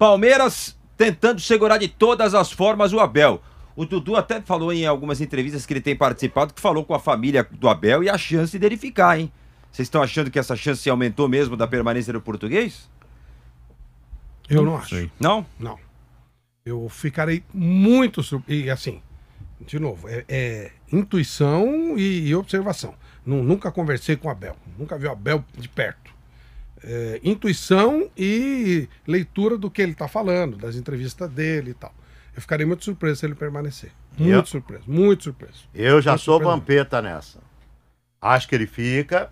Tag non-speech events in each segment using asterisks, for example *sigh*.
Palmeiras tentando segurar de todas as formas o Abel. O Dudu até falou em algumas entrevistas que ele tem participado que falou com a família do Abel e a chance dele ficar, hein? Vocês estão achando que essa chance aumentou mesmo da permanência do português? Eu não acho. Não? Não. Eu ficarei muito surpreso. E assim, de novo, é, é intuição e, e, observação. nunca conversei com o Abel. Nunca vi o Abel de perto é, intuição e leitura do que ele está falando, das entrevistas dele e tal. Eu ficaria muito surpreso se ele permanecer. Muito eu... surpreso, muito surpreso. Eu já muito sou vampeta nessa. Acho que ele fica,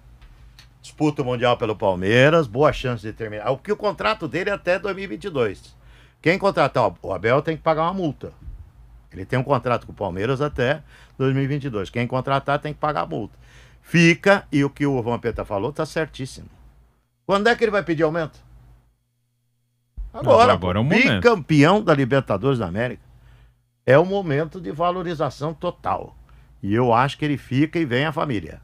disputa o Mundial pelo Palmeiras, boa chance de terminar. O que o contrato dele é até 2022. Quem contratar o Abel tem que pagar uma multa. Ele tem um contrato com o Palmeiras até 2022. Quem contratar tem que pagar a multa. Fica, e o que o Vampeta falou está certíssimo. Quando é que ele vai pedir aumento? Agora, agora é bicampeão da Libertadores da América. É o momento de valorização total. E eu acho que ele fica e vem a família.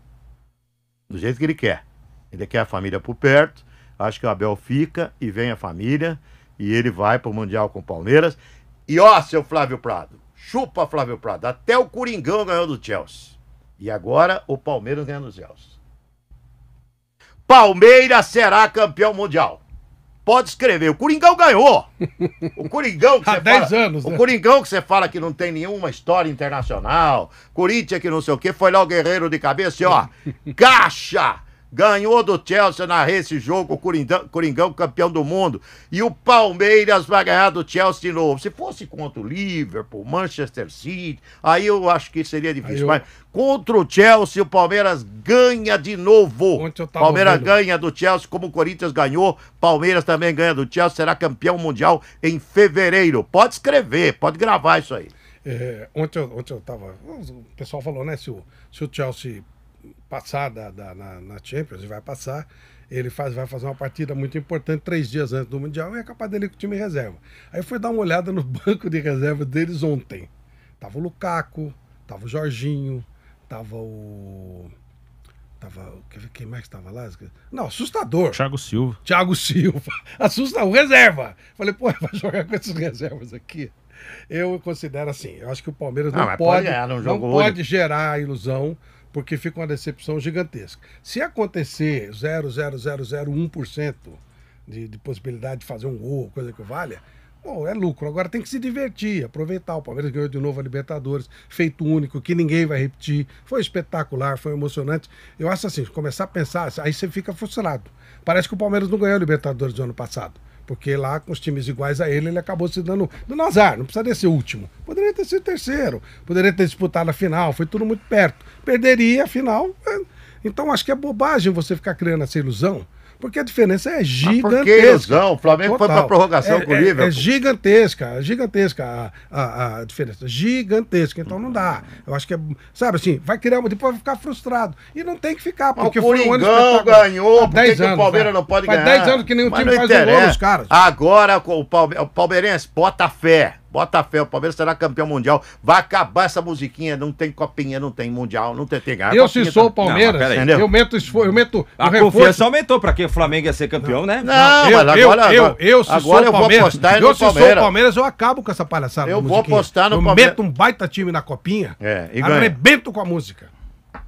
Do jeito que ele quer. Ele quer a família por perto. Acho que o Abel fica e vem a família. E ele vai pro Mundial com o Palmeiras. E ó, seu Flávio Prado. Chupa, Flávio Prado. Até o Coringão ganhou do Chelsea. E agora o Palmeiras ganha do Chelsea. Palmeiras será campeão mundial. Pode escrever. O Coringão ganhou. O Coringão que Há você 10 fala, anos. Né? O Coringão que você fala que não tem nenhuma história internacional. Corinthians que não sei o quê. Foi lá o Guerreiro de cabeça e ó. *laughs* Caixa! ganhou do Chelsea na esse jogo, o Coringão, Coringão campeão do mundo. E o Palmeiras vai ganhar do Chelsea de novo. Se fosse contra o Liverpool, Manchester City, aí eu acho que seria difícil. Eu... Mas contra o Chelsea, o Palmeiras ganha de novo. Palmeiras vendo. ganha do Chelsea, como o Corinthians ganhou, Palmeiras também ganha do Chelsea, será campeão mundial em fevereiro. Pode escrever, pode gravar isso aí. É, ontem, eu, ontem eu tava. O pessoal falou, né? Se o, se o Chelsea passar da, da na, na, Champions, vai passar. Ele faz, vai fazer uma partida muito importante três dias antes do Mundial e é capaz dele com o time reserva. Aí fui dar uma olhada no *laughs* banco de reserva deles ontem. Tava o Lukaku, tava o Jorginho, tava o. Tava, quem mais estava lá? Não, assustador. Thiago Silva. Thiago *laughs* Silva. Assustador, reserva. Falei, pô, *laughs* vai jogar com esses reservas aqui. Eu considero assim, eu acho que o Palmeiras ah, não, não pode, pode, não, não pode gerar a ilusão porque fica uma decepção gigantesca. Se acontecer 0,0001% de, de possibilidade de fazer um gol, coisa que valha, bom, é lucro. Agora tem que se divertir, aproveitar. O Palmeiras ganhou de novo a Libertadores, feito único, que ninguém vai repetir. Foi espetacular, foi emocionante. Eu acho assim, começar a pensar, aí você fica frustrado. Parece que o Palmeiras não ganhou a Libertadores do ano passado. Porque lá, com os times iguais a ele, ele acabou se dando, Do Nazar Não precisaria ser último. Poderia ter sido terceiro. Poderia ter disputado a final. Foi tudo muito perto. Perderia a final. Né? Então, acho que é bobagem você ficar criando essa ilusão porque a diferença é gigantesca. Mas que O Flamengo Total. foi para prorrogação é, com é, o Liverpool. É, é gigantesca, gigantesca a, a, a, diferença. Gigantesca. Então não dá. Eu acho que é. Sabe assim, vai criar uma. Depois vai ficar frustrado. E não tem que ficar, porque o Coringão um ganhou. porque que, o né? Palmeiras né? não pode Faz ganhar? Faz 10 anos que nenhum Mas time faz um gol nos caras. Agora, o, Palme... o Palmeirense, bota fé. Bota fé, o Palmeiras será campeão mundial. Vai acabar essa musiquinha, não tem copinha, não tem mundial, não tem pegar. Eu se sou o Palmeiras, não, entendeu? eu meto eu meto A confiança aumentou para quem o Flamengo ia ser campeão, não. né? Não, eu, mas agora eu, eu, eu, se agora sou eu Palmeiras, vou apostar no eu, Palmeiras. Eu se sou o Palmeiras, eu acabo com essa palhaçada. Eu vou apostar no Palmeiras. Eu meto um baita time na copinha, é, e arrebento ganha. com a música.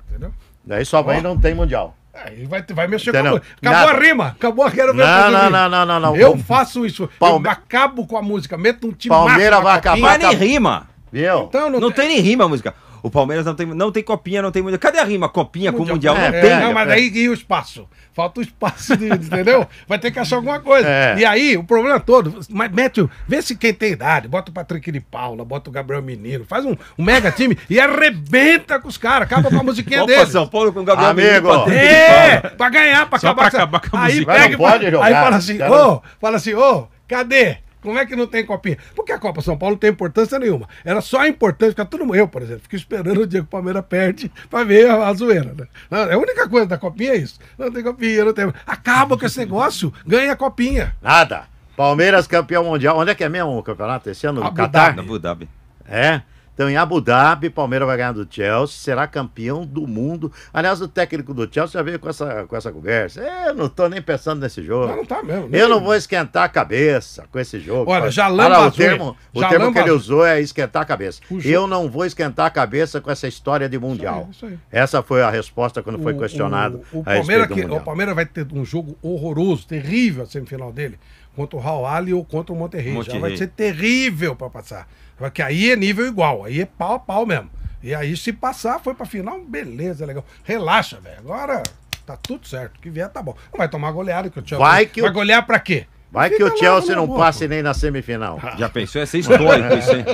Entendeu? Daí só vem não tem mundial. Aí é, vai, vai mexer com não, Acabou nada. a rima. Acabou a rima Não, não, não, não, não, não, Eu faço isso. Palme... Eu acabo com a música. Meto um time. Palmeira vai acabar. tem nem rima. Viu? Então, não, não tem nem rima a música. O Palmeiras não tem, não tem copinha, não tem mundial. Cadê a rima? Copinha mundial. com mundial é, não é, tem. Não, mas aí e o espaço? Falta o espaço, de, entendeu? Vai ter que achar alguma coisa. É. E aí, o problema todo, mas mete, vê se quem tem idade, bota o Patrick de Paula, bota o Gabriel Menino, faz um, um mega time e arrebenta com os caras, acaba com a musiquinha Opa, deles. São Paulo com o Gabriel Amigo. Menino. É, pra ganhar, pra acabar, pra acabar com a musiquinha. Aí, pega, aí, jogar, aí fala assim, ô, oh, fala assim, ô, oh, cadê? Como é que não tem copinha? Porque a Copa São Paulo não tem importância nenhuma. Era só importante, fica todo mundo, eu, por exemplo, fico esperando o dia que o Palmeiras perde pra ver a, a zoeira, né? É a única coisa da copinha é isso. Não tem copinha, não tem. Acaba com esse negócio, ganha a copinha. Nada. Palmeiras campeão mundial. Onde é que é mesmo o campeonato esse ano? Abu Qatar? Dhabi. Abu Dhabi. É? Então, em Abu Dhabi, Palmeiras vai ganhar do Chelsea, será campeão do mundo. Aliás, o técnico do Chelsea já veio com essa, com essa conversa. É, eu não tô nem pensando nesse jogo. Não, não tá mesmo. Eu não vou esquentar a cabeça com esse jogo. Olha, já lamba o termo, o termo que ele usou é esquentar a cabeça. Eu não vou esquentar a cabeça com essa história de Mundial. Isso aí, isso aí. Essa foi a resposta quando o, foi questionado. O, o, Palmeiras que, o Palmeiras vai ter um jogo horroroso, terrível a semifinal dele, contra o Raul Ali ou contra o Monterrey. Monterrey. Já vai ser terrível para passar. Porque aí é nível igual, aí é pau a pau mesmo. E aí, se passar, foi pra final, beleza, legal. Relaxa, velho. Agora tá tudo certo. Que vier, tá bom. vai tomar goleada que eu te Vai que Vai golear pra quê? Vai que o tá Chelsea não passe nem na semifinal. Ah. Já pensou? Ia ser histórico *laughs* isso, hein?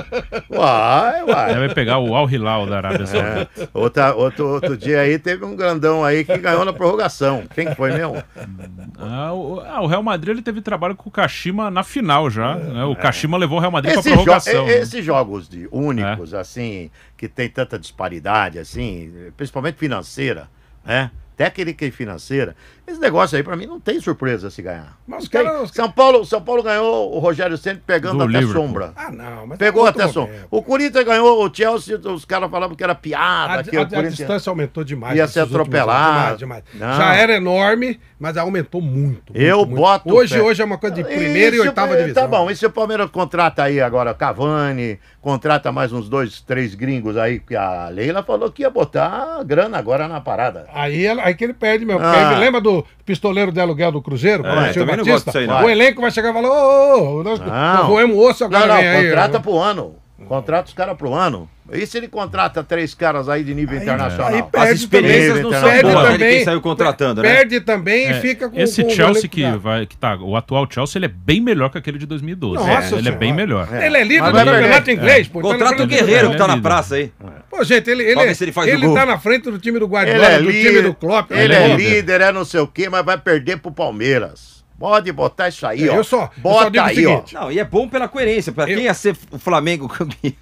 Uai, uai. Vai pegar o Al Hilal da Arábia é. Saudita. É. Outra, outro, outro dia aí teve um grandão aí que ganhou na prorrogação. Quem foi mesmo? Hum, ah, ah, o, Real Madrid ele teve trabalho com o Kashima na final já. Né? O é. Kashima levou o Real Madrid Esse pra prorrogação. Jo Esses jogos de únicos, é. assim, que tem tanta disparidade, assim, principalmente financeira, né? técnica e financeira. Esse negócio aí, para mim, não tem surpresa se ganhar. Mas cara, São, Paulo, São Paulo ganhou o Rogério Senna pegando até Liverpool. sombra. Ah, não. Mas Pegou é até sombra. O Corinthians ganhou o Chelsea, os caras falavam que era piada. A, que a, o a distância aumentou demais. Ia ser atropelado. Demais, demais. Já era enorme, mas aumentou muito. eu muito. boto. Hoje, hoje é uma coisa de primeira e oitava tá divisão. Tá bom, e se o Palmeiras contrata aí agora Cavani, contrata mais uns dois, três gringos aí, que a Leila falou que ia botar grana agora na parada. Aí ela, aí que ele perde mesmo. Ah. Perde. Lembra do pistoleiro de aluguel do Cruzeiro? É, o Batista? não gosto disso aí, não. O elenco vai chegar e falar, ô, ô, ô, nós não. roemos osso agora. Não, não, aí, contrata eu... Né? pro ano. Uhum. Contrata os caras pro ano. E se ele contrata três caras aí de nível aí, internacional? Aí perde As experiências também, não são perde boas, também, ele saiu contratando, perde né? Perde também é, e fica com Esse com Chelsea que, vai, que tá, o atual Chelsea, ele é bem melhor que aquele de 2012. Nossa, é, ele senhora. é bem melhor. É. Ele é líder do campeonato é. inglês, pô. Tá contrata o Guerreiro que tá na é praça aí. É. Pô, gente, ele, ele, ele, ele tá na frente do time do Guardiola, do time do Klopp. Ele né? é líder, é não sei o quê, mas vai perder pro Palmeiras. Pode botar isso aí, é, ó. só, Bota eu só aí, ó. Não, e é bom pela coerência, pra Eu- quem ia ser o Flamengo campeão.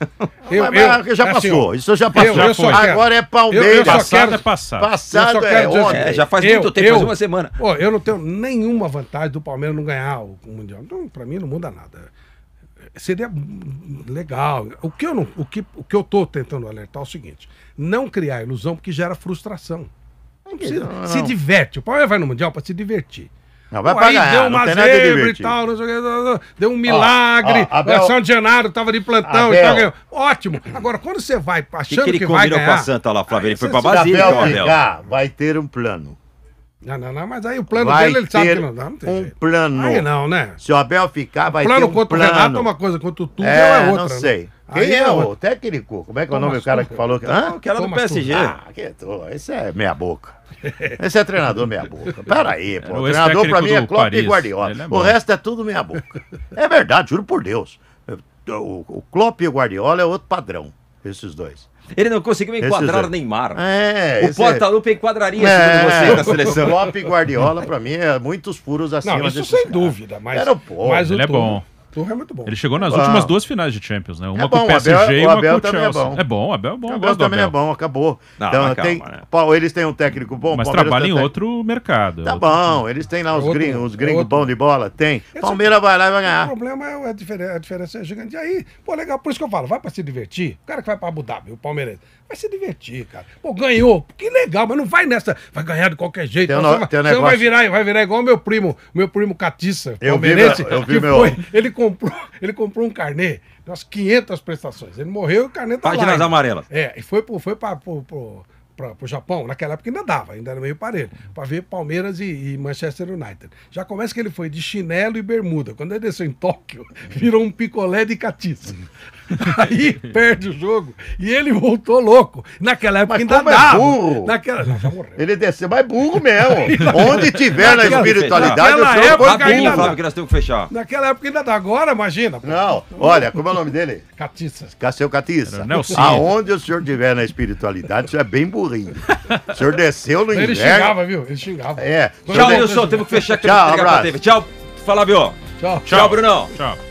Eu, Mas- mas já é assim, passou, isso já passou. eu- eu só quero- Agora é Palmeiras. eu só Passado quero- é passado. Eu Passado só é quero é ontem. É, já faz muito tempo, faz uma semana. Ó, eu não tenho nenhuma vantagem do Palmeiras não ganhar o Mundial. não pra mim, não muda nada. Seria legal. O que, eu não, o, que, o que eu tô tentando alertar é o seguinte: não criar ilusão porque gera frustração. Não precisa. Se diverte. O Palmeiras vai no Mundial pra se divertir. Não, vai pagar. Aí deu uma zebra e tal, não sei o que, deu um milagre. Ó, ó, Abel... São Genaro tava de plantão Abel. Ótimo. Agora, quando você vai achando que, que, que vai ganhar... O que ele combinou com a Santa lá, Flávio? Ele foi pra Brasília, Abel. Vai ter um plano. Não, não, não, mas aí o plano vai dele, ele sabe que não dá, não tem um jeito. plano. Aí não, né? Se o Abel ficar, vai plano ter um plano. Plano contra o Renato é uma coisa, contra o Tudo é, é outra. não né? sei. Né? Quem aí é, é o técnico? Como é que é o nome do cara que falou? Que... ah que cara do PSG. Ah, que tô. Esse é meia boca. Esse é treinador meia boca. Peraí, pô. O treinador pra mim é Klopp e Guardiola. É o resto é tudo meia boca. É verdade, juro por Deus. O, o Klopp e o Guardiola é outro padrão. Esses dois. Ele não conseguiu enquadrar Neymar. É, o Portaluppi é... enquadraria, é, segundo você, na seleção. Klopp e Guardiola, para mim, é muitos puros acima Não, isso sem dúvida. Mas, Era o mas ele o é bom. Turra é muito bom. Ele chegou nas é últimas duas finais de Champions, né? Uma é bom, com o PSG Abel, e uma Abel com o é Chelsea. É bom. é bom, Abel é bom. O Abel também é Abel. é bom, acabou. Não, então, tem, né? Eles têm um técnico bom. Mas Palmeiras trabalha em outro mercado. Tá é bom, eles têm lá os gringos, os gringos bom de bola, tem. Palmeiras vai lá e vai ganhar. O problema é a diferença, a diferença é gigante. E aí, pô, legal, por isso que eu falo, vai pra se divertir. O cara que vai pra Abu Dhabi, o Palmeiras Vai se divertir, cara. Pô, ganhou. Que legal, mas não vai nessa. Vai ganhar de qualquer jeito. Tem um, Nossa, tem um você, vai, virar, vai virar igual meu primo, meu primo Catiça. Eu vi, eu vi meu... Foi, ele, comprou, *laughs* ele comprou um carnê de umas 500 prestações. Ele morreu e o carnê tá Páginas lá. Páginas amarelas. É, e foi, pro, foi pra, pro, pro para o Japão, naquela época ainda dava, ainda era meio parelho, uhum. para ver Palmeiras e, e, Manchester United. Já começa que ele foi de chinelo e bermuda. Quando ele desceu em Tóquio, uhum. virou um picolé de catiça. Uhum. *laughs* Aí perde o jogo e ele voltou louco. Naquela época mas ainda é dava. É burro. Naquela... Não, ele desceu, mas é burro mesmo. *laughs* Onde tiver na espiritualidade, o época foi burro. Sabe que nós temos que fechar. Naquela época ainda dá. Agora, imagina. Pô. Não, olha, como é o nome dele? Catiça. Seu Catiça. Aonde o senhor tiver na espiritualidade, senhor é bem burro rio. O senhor desceu no inverno. Ele xingava, viu? Ele xingava. É. Tchau, Wilson. Temos que fechar aqui. Tchau, abraço. Tchau, Flávio. Tchau. Tchau, Brunão. Tchau.